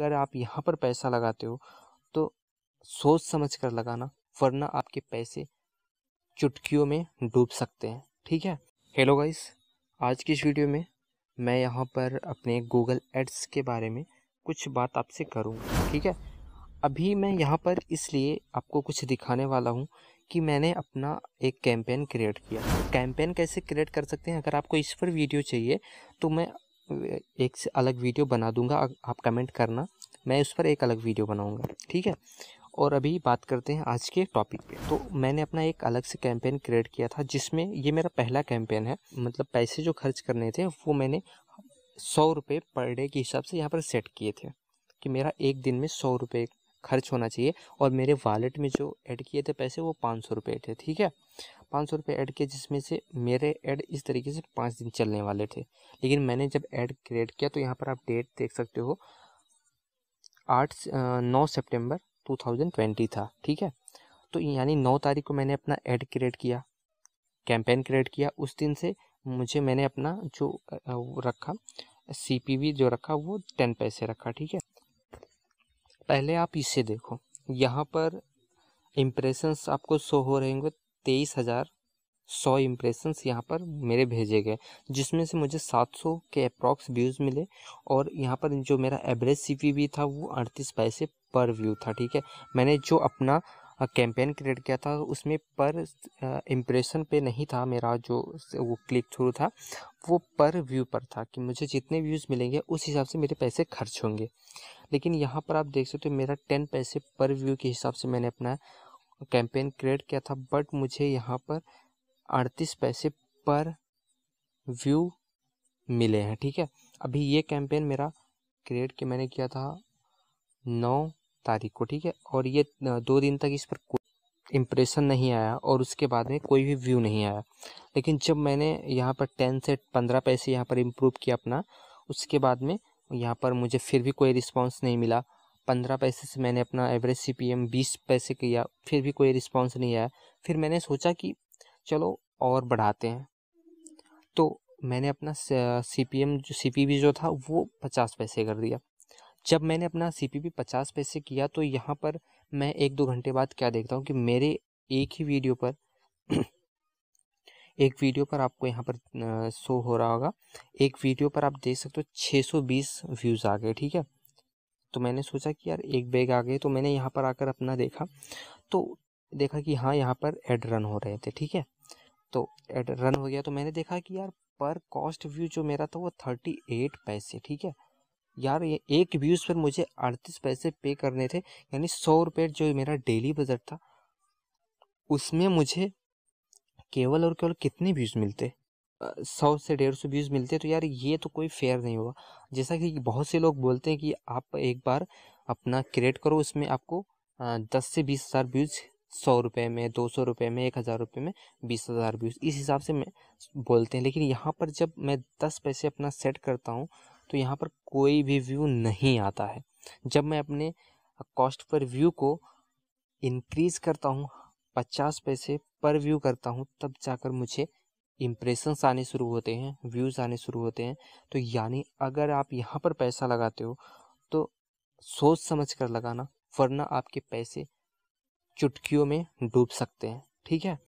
अगर आप यहाँ पर पैसा लगाते हो तो सोच समझ कर लगाना वरना आपके पैसे चुटकियों में डूब सकते हैं ठीक है हेलो गाइस आज की इस वीडियो में मैं यहाँ पर अपने गूगल एड्स के बारे में कुछ बात आपसे करूँगा ठीक है अभी मैं यहाँ पर इसलिए आपको कुछ दिखाने वाला हूँ कि मैंने अपना एक कैंपेन क्रिएट किया कैंपेन कैसे क्रिएट कर सकते हैं अगर आपको इस पर वीडियो चाहिए तो मैं एक से अलग वीडियो बना दूंगा आप कमेंट करना मैं उस पर एक अलग वीडियो बनाऊंगा ठीक है और अभी बात करते हैं आज के टॉपिक पे तो मैंने अपना एक अलग से कैंपेन क्रिएट किया था जिसमें ये मेरा पहला कैंपेन है मतलब पैसे जो खर्च करने थे वो मैंने सौ रुपये पर डे के हिसाब से यहाँ पर सेट किए थे कि मेरा एक दिन में सौ रुपये खर्च होना चाहिए और मेरे वॉलेट में जो ऐड किए थे पैसे वो पाँच सौ रुपये थे ठीक है पाँच सौ रुपये ऐड किए जिसमें से मेरे ऐड इस तरीके से पाँच दिन चलने वाले थे लेकिन मैंने जब ऐड क्रिएट किया तो यहाँ पर आप डेट देख सकते हो आठ नौ सितंबर ट्वेंटी था ठीक है तो यानी नौ तारीख को मैंने अपना ऐड क्रिएट किया कैंपेन क्रिएट किया उस दिन से मुझे मैंने अपना जो रखा सी जो रखा वो टेन पैसे रखा ठीक है पहले आप इसे देखो यहाँ पर इम्प्रेशंस आपको शो हो रहे होंगे तेईस हज़ार सौ इम्प्रेशंस यहाँ पर मेरे भेजे गए जिसमें से मुझे 700 के अप्रॉक्स व्यूज़ मिले और यहाँ पर जो मेरा एवरेज सी था वो अड़तीस पैसे पर व्यू था ठीक है मैंने जो अपना कैंपेन क्रिएट किया था उसमें पर इम्प्रेशन पे नहीं था मेरा जो वो क्लिक थ्रू था वो पर व्यू पर था कि मुझे जितने व्यूज़ मिलेंगे उस हिसाब से मेरे पैसे खर्च होंगे लेकिन यहाँ पर आप देख सकते हो तो मेरा टेन पैसे पर व्यू के हिसाब से मैंने अपना कैंपेन क्रिएट किया था बट मुझे यहाँ पर अड़तीस पैसे पर व्यू मिले हैं ठीक है अभी ये कैंपेन मेरा क्रिएट के मैंने किया था नौ तारीख को ठीक है और ये दो दिन तक इस पर कोई इम्प्रेशन नहीं आया और उसके बाद में कोई भी व्यू नहीं आया लेकिन जब मैंने यहाँ पर टेन से पंद्रह पैसे यहाँ पर इम्प्रूव किया अपना उसके बाद में यहाँ पर मुझे फिर भी कोई रिस्पॉन्स नहीं मिला पंद्रह पैसे से मैंने अपना एवरेज सी पी एम बीस पैसे किया फिर भी कोई रिस्पॉन्स नहीं आया फिर मैंने सोचा कि चलो और बढ़ाते हैं तो मैंने अपना सी पी एम जो सी पी बी जो था वो पचास पैसे कर दिया जब मैंने अपना सी पी बी पचास पैसे किया तो यहाँ पर मैं एक दो घंटे बाद क्या देखता हूँ कि मेरे एक ही वीडियो पर एक वीडियो पर आपको यहाँ पर शो हो रहा होगा एक वीडियो पर आप देख सकते हो 620 व्यूज़ आ गए ठीक है तो मैंने सोचा कि यार एक बैग आ गए तो मैंने यहाँ पर आकर अपना देखा तो देखा कि हाँ यहाँ पर एड रन हो रहे थे ठीक है तो एड रन हो गया तो मैंने देखा कि यार पर कॉस्ट व्यू जो मेरा था वो थर्टी एट पैसे ठीक है यार ये एक व्यूज़ पर मुझे अड़तीस पैसे पे करने थे यानी सौ रुपये जो मेरा डेली बजट था उसमें मुझे केवल और केवल कितने व्यूज़ मिलते सौ से डेढ़ सौ व्यूज़ मिलते हैं तो यार ये तो कोई फेयर नहीं होगा जैसा कि बहुत से लोग बोलते हैं कि आप एक बार अपना क्रिएट करो उसमें आपको दस से बीस हज़ार व्यूज़ सौ रुपये में दो सौ रुपये में एक हज़ार रुपये में बीस हज़ार व्यूज़ इस हिसाब से मैं बोलते हैं लेकिन यहाँ पर जब मैं दस पैसे अपना सेट करता हूँ तो यहाँ पर कोई भी व्यू नहीं आता है जब मैं अपने कॉस्ट पर व्यू को इनक्रीज़ करता हूँ पचास पैसे पर व्यू करता हूँ तब जाकर मुझे इम्प्रेशंस आने शुरू होते हैं व्यूज़ आने शुरू होते हैं तो यानी अगर आप यहाँ पर पैसा लगाते हो तो सोच समझ कर लगाना वरना आपके पैसे चुटकियों में डूब सकते हैं ठीक है